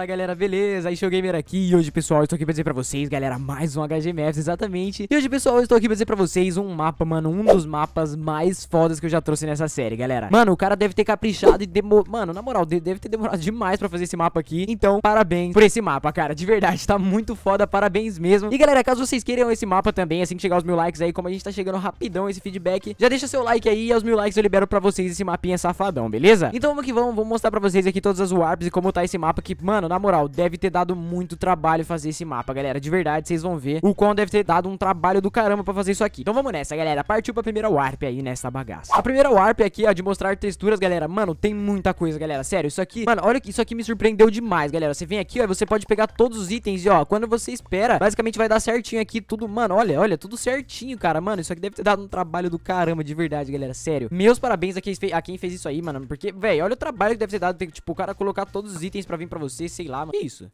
Fala galera, beleza? Aí gamer aqui e hoje pessoal, eu estou aqui pra dizer pra vocês, galera, mais um HGMFs exatamente E hoje pessoal, eu estou aqui pra dizer pra vocês um mapa, mano, um dos mapas mais fodas que eu já trouxe nessa série, galera Mano, o cara deve ter caprichado e demor mano, na moral, deve ter demorado demais pra fazer esse mapa aqui Então, parabéns por esse mapa, cara, de verdade, tá muito foda, parabéns mesmo E galera, caso vocês queiram esse mapa também, assim que chegar os mil likes aí, como a gente tá chegando rapidão esse feedback Já deixa seu like aí e aos mil likes eu libero pra vocês esse mapinha safadão, beleza? Então vamos que vamos, vou mostrar pra vocês aqui todas as warps e como tá esse mapa que, mano na moral, deve ter dado muito trabalho fazer esse mapa, galera. De verdade, vocês vão ver o quão deve ter dado um trabalho do caramba pra fazer isso aqui. Então vamos nessa, galera. Partiu pra primeira warp aí nessa bagaça. A primeira warp aqui, ó, de mostrar texturas, galera. Mano, tem muita coisa, galera. Sério, isso aqui... Mano, olha que isso aqui me surpreendeu demais, galera. Você vem aqui, ó, você pode pegar todos os itens e, ó, quando você espera, basicamente vai dar certinho aqui tudo. Mano, olha, olha, tudo certinho, cara. Mano, isso aqui deve ter dado um trabalho do caramba, de verdade, galera. Sério. Meus parabéns a quem fez, a quem fez isso aí, mano. Porque, velho, olha o trabalho que deve ter dado, tipo, o cara colocar todos os itens pra vir pra você, sei lá, mano. Que isso?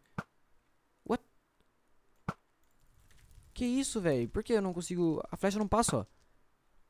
What? Que isso, velho? Por que eu não consigo... A flecha não passa, ó.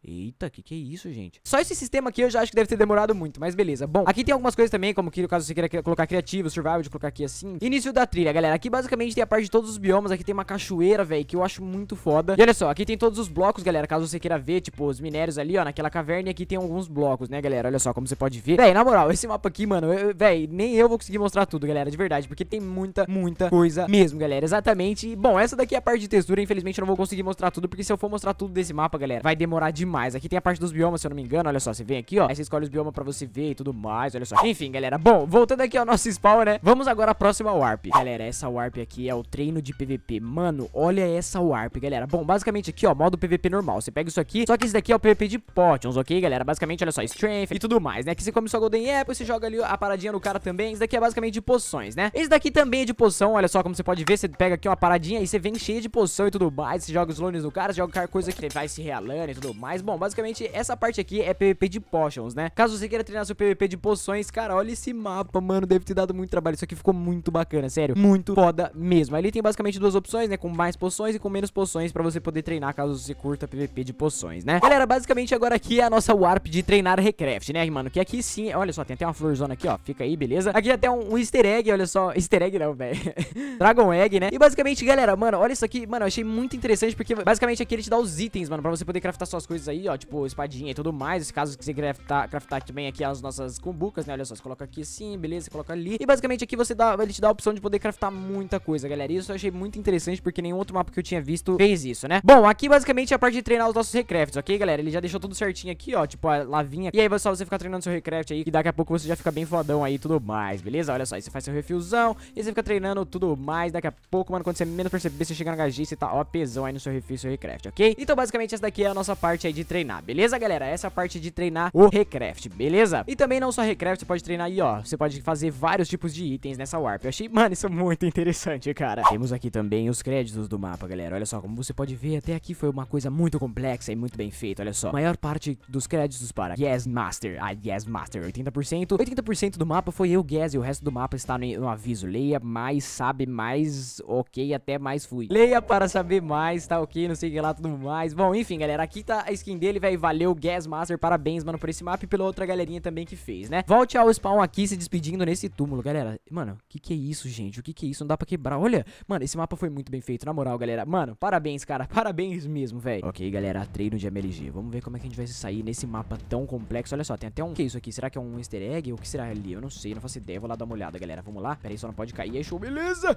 Eita, que que é isso, gente? Só esse sistema aqui eu já acho que deve ter demorado muito, mas beleza. Bom, aqui tem algumas coisas também, como que no caso você queira colocar criativo, survival, de colocar aqui assim. Início da trilha, galera. Aqui basicamente tem a parte de todos os biomas. Aqui tem uma cachoeira, velho, que eu acho muito foda. E olha só, aqui tem todos os blocos, galera, caso você queira ver, tipo, os minérios ali, ó, naquela caverna. E aqui tem alguns blocos, né, galera? Olha só, como você pode ver. Véi, na moral, esse mapa aqui, mano, véi, nem eu vou conseguir mostrar tudo, galera, de verdade. Porque tem muita, muita coisa mesmo, galera. Exatamente. bom, essa daqui é a parte de textura. Infelizmente eu não vou conseguir mostrar tudo, porque se eu for mostrar tudo desse mapa, galera, vai demorar demais mais. Aqui tem a parte dos biomas, se eu não me engano, olha só, você vem aqui, ó, aí você escolhe os biomas pra você ver e tudo mais, olha só. Enfim, galera, bom, voltando aqui ao nosso spawn, né, vamos agora à próxima warp. Galera, essa warp aqui é o treino de PVP, mano, olha essa warp, galera. Bom, basicamente aqui, ó, modo PVP normal, você pega isso aqui, só que esse daqui é o PVP de potions, ok, galera? Basicamente, olha só, strength e tudo mais, né, que você come sua golden apple, você joga ali a paradinha no cara também, isso daqui é basicamente de poções, né? Esse daqui também é de poção, olha só como você pode ver, você pega aqui uma paradinha e você vem cheio de poção e tudo mais, você joga os lones no cara, você joga qualquer coisa que vai se realando e tudo mais, bom, basicamente essa parte aqui é PVP de potions, né? Caso você queira treinar seu PVP de poções, cara, olha esse mapa, mano, deve ter dado muito trabalho. Isso aqui ficou muito bacana, sério, muito foda mesmo. Ali tem basicamente duas opções, né, com mais poções e com menos poções pra você poder treinar caso você curta PVP de poções, né? Galera, basicamente agora aqui é a nossa warp de treinar Recraft, né, mano? Que aqui sim, olha só, tem até uma florzona aqui, ó, fica aí, beleza? Aqui até um, um easter egg, olha só, easter egg não, velho, Dragon Egg, né? E basicamente, galera, mano, olha isso aqui, mano, eu achei muito interessante porque basicamente aqui ele te dá os itens, mano, pra você poder craftar suas coisas aí, ó, tipo espadinha e tudo mais. Os casos que você craftar, craftar também aqui as nossas cumbucas, né? Olha só, você coloca aqui assim, beleza, você coloca ali. E basicamente aqui você dá, ele te dá a opção de poder craftar muita coisa, galera. Isso eu achei muito interessante porque nenhum outro mapa que eu tinha visto fez isso, né? Bom, aqui basicamente é a parte de treinar os nossos recrafts, ok, galera? Ele já deixou tudo certinho aqui, ó, tipo a lavinha. E aí pessoal só você ficar treinando seu recraft aí, que daqui a pouco você já fica bem fodão aí e tudo mais, beleza? Olha só, aí você faz seu refilzão e você fica treinando tudo mais. Daqui a pouco, mano, quando você menos perceber, você chega na HG e você tá ó pesão aí no seu refil, seu recraft, ok? Então basicamente essa daqui é a nossa parte aí de treinar, beleza, galera? Essa é a parte de treinar o Recraft, beleza? E também não só Recraft, você pode treinar aí, ó, você pode fazer vários tipos de itens nessa Warp. Eu achei, mano, isso é muito interessante, cara. Temos aqui também os créditos do mapa, galera. Olha só, como você pode ver, até aqui foi uma coisa muito complexa e muito bem feita, olha só. maior parte dos créditos para Yes Master, a ah, Yes Master, 80%. 80% do mapa foi eu, Guess, e o resto do mapa está no, no aviso. Leia mais, sabe mais, ok, até mais fui. Leia para saber mais, tá ok, não sei o que lá, tudo mais. Bom, enfim, galera, aqui tá skin dele, velho. Valeu, Gas Master. Parabéns, mano, por esse mapa e pela outra galerinha também que fez, né? Volte ao spawn aqui se despedindo nesse túmulo, galera. Mano, o que que é isso, gente? O que que é isso? Não dá pra quebrar. Olha, mano, esse mapa foi muito bem feito, na moral, galera. Mano, parabéns, cara. Parabéns mesmo, velho. Ok, galera, treino de MLG. Vamos ver como é que a gente vai se sair nesse mapa tão complexo. Olha só, tem até um... O que é isso aqui? Será que é um easter egg? O que será ali? Eu não sei, não faço ideia. Vou lá dar uma olhada, galera. Vamos lá. Pera aí, só não pode cair. Aí, show. Beleza!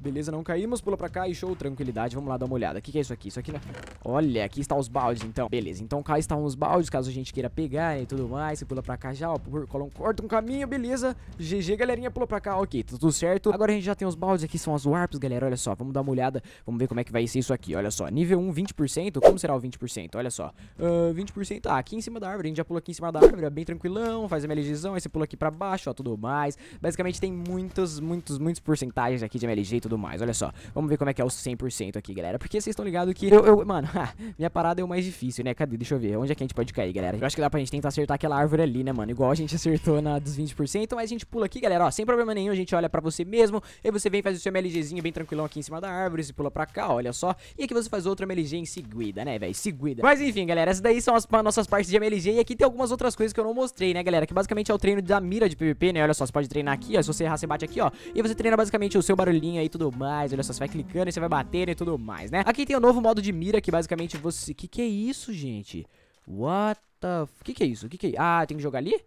Beleza, não caímos. Pula pra cá e show. Tranquilidade. Vamos lá dar uma olhada. O que que é isso aqui? Isso aqui... né Olha, aqui está os baldes, então beleza. Então cá estão os baldes, caso a gente queira pegar e tudo mais. Você pula pra cá já, ó. um corta um caminho, beleza. GG, galerinha, pula pra cá. Ok, tá tudo certo. Agora a gente já tem os baldes aqui, são as warps, galera. Olha só, vamos dar uma olhada. Vamos ver como é que vai ser isso aqui. Olha só, nível 1, 20%. Como será o 20%? Olha só. Uh, 20%. Ah, aqui em cima da árvore. A gente já pula aqui em cima da árvore. É bem tranquilão. Faz a minha Aí você pula aqui pra baixo, ó, tudo mais. Basicamente tem muitas, muitos, muitos porcentagens aqui de MLG e tudo mais. Olha só. Vamos ver como é que é o 100% aqui, galera. Porque vocês estão ligados que eu, eu mano, minha parada é o mais difícil, né? né? Cadê? Deixa eu ver. Onde é que a gente pode cair, galera? Eu acho que dá pra gente tentar acertar aquela árvore ali, né, mano? Igual a gente acertou na dos 20%, mas a gente pula aqui, galera, ó, sem problema nenhum, a gente olha pra você mesmo, e você vem faz o seu MLGzinho bem tranquilão aqui em cima da árvore, Você pula pra cá, olha só, e aqui você faz outro MLG em seguida, né, velho? Seguida. Mas enfim, galera, essas daí são as nossas partes de MLG, e aqui tem algumas outras coisas que eu não mostrei, né, galera? Que basicamente é o treino da mira de PVP, né? Olha só, você pode treinar aqui, ó, se você errar, você bate aqui, ó, e você treina basicamente o seu barulhinho aí e tudo mais, olha só, você vai clicando e você vai batendo e tudo mais, né? Aqui tem o novo modo de mira, que basicamente você... Que que é isso, gente? What the... O que que é isso? O que que é... Ah, tem que jogar ali?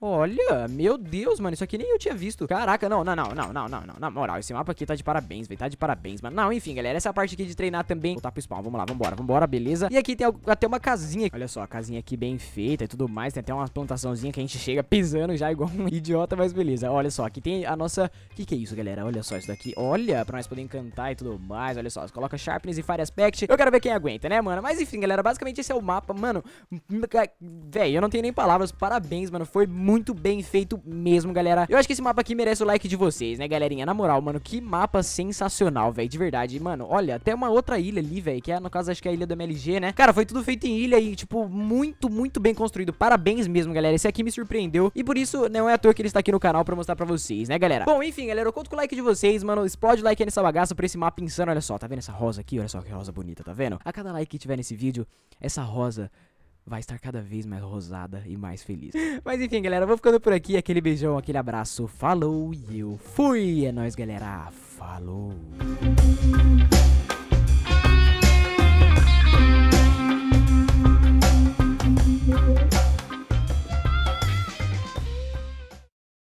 Olha, meu Deus, mano, isso aqui nem eu tinha visto Caraca, não, não, não, não, não, não, não Na moral, esse mapa aqui tá de parabéns, velho, tá de parabéns, mano Não, enfim, galera, essa parte aqui de treinar também Voltar pro spawn, vamos lá, vambora, vambora, beleza E aqui tem até uma casinha, olha só, a casinha aqui bem feita e tudo mais Tem até uma plantaçãozinha que a gente chega pisando já igual um idiota, mas beleza Olha só, aqui tem a nossa... Que que é isso, galera? Olha só isso daqui, olha, pra nós poder encantar e tudo mais Olha só, coloca Sharpness e Fire Aspect Eu quero ver quem aguenta, né, mano? Mas enfim, galera, basicamente esse é o mapa, mano Véi, eu não tenho nem palavras, parabéns, mano, foi muito muito bem feito mesmo, galera. Eu acho que esse mapa aqui merece o like de vocês, né, galerinha? Na moral, mano, que mapa sensacional, velho, de verdade. Mano, olha, até uma outra ilha ali, velho, que é, no caso, acho que é a ilha do MLG, né? Cara, foi tudo feito em ilha e, tipo, muito, muito bem construído. Parabéns mesmo, galera. Esse aqui me surpreendeu e por isso não é à toa que ele está aqui no canal pra mostrar pra vocês, né, galera? Bom, enfim, galera, eu conto com o like de vocês, mano. Explode o like aí nessa bagaça pra esse mapa insano. Olha só, tá vendo essa rosa aqui? Olha só que rosa bonita, tá vendo? A cada like que tiver nesse vídeo, essa rosa vai estar cada vez mais rosada e mais feliz. Mas enfim, galera, vou ficando por aqui. Aquele beijão, aquele abraço. Falou e eu fui. É nóis, galera. Falou.